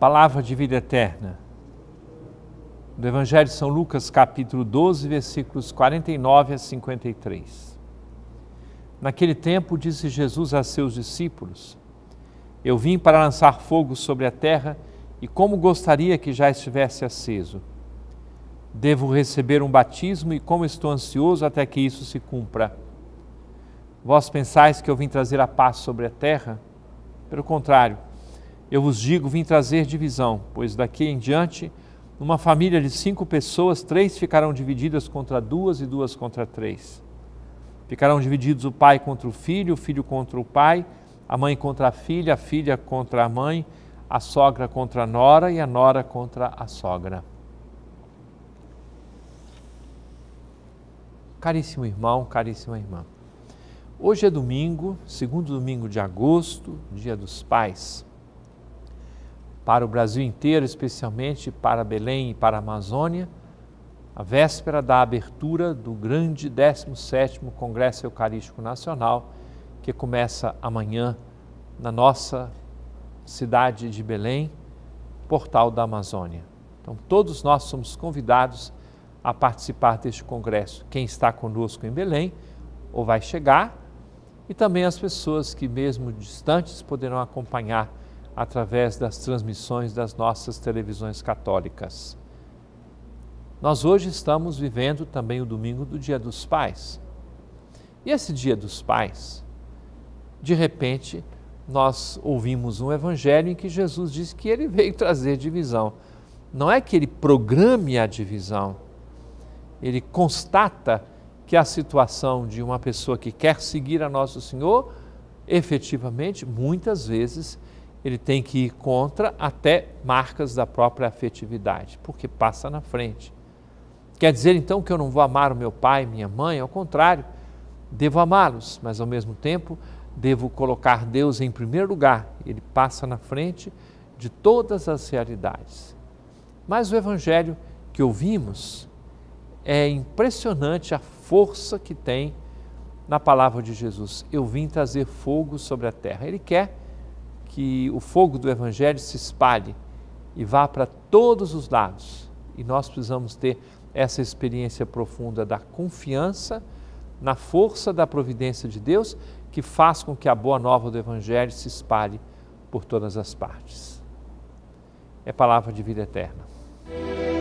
palavra de vida eterna. Do Evangelho de São Lucas, capítulo 12, versículos 49 a 53. Naquele tempo, disse Jesus a seus discípulos: Eu vim para lançar fogo sobre a terra e como gostaria que já estivesse aceso. Devo receber um batismo e como estou ansioso até que isso se cumpra. Vós pensais que eu vim trazer a paz sobre a terra? Pelo contrário, eu vos digo, vim trazer divisão, pois daqui em diante, numa família de cinco pessoas, três ficarão divididas contra duas e duas contra três. Ficarão divididos o pai contra o filho, o filho contra o pai, a mãe contra a filha, a filha contra a mãe, a sogra contra a nora e a nora contra a sogra. Caríssimo irmão, caríssima irmã, hoje é domingo, segundo domingo de agosto, dia dos pais para o Brasil inteiro, especialmente para Belém e para a Amazônia, a véspera da abertura do grande 17º Congresso Eucarístico Nacional, que começa amanhã na nossa cidade de Belém, Portal da Amazônia. Então, todos nós somos convidados a participar deste congresso. Quem está conosco em Belém ou vai chegar, e também as pessoas que, mesmo distantes, poderão acompanhar através das transmissões das nossas televisões católicas. Nós hoje estamos vivendo também o domingo do Dia dos Pais. E esse Dia dos Pais, de repente, nós ouvimos um evangelho em que Jesus diz que ele veio trazer divisão. Não é que ele programe a divisão, ele constata que a situação de uma pessoa que quer seguir a Nosso Senhor, efetivamente, muitas vezes, ele tem que ir contra até marcas da própria afetividade, porque passa na frente. Quer dizer então que eu não vou amar o meu pai, minha mãe? Ao contrário, devo amá-los, mas ao mesmo tempo devo colocar Deus em primeiro lugar. Ele passa na frente de todas as realidades. Mas o evangelho que ouvimos é impressionante a força que tem na palavra de Jesus. Eu vim trazer fogo sobre a terra. Ele quer que o fogo do Evangelho se espalhe e vá para todos os lados. E nós precisamos ter essa experiência profunda da confiança na força da providência de Deus que faz com que a boa nova do Evangelho se espalhe por todas as partes. É palavra de vida eterna.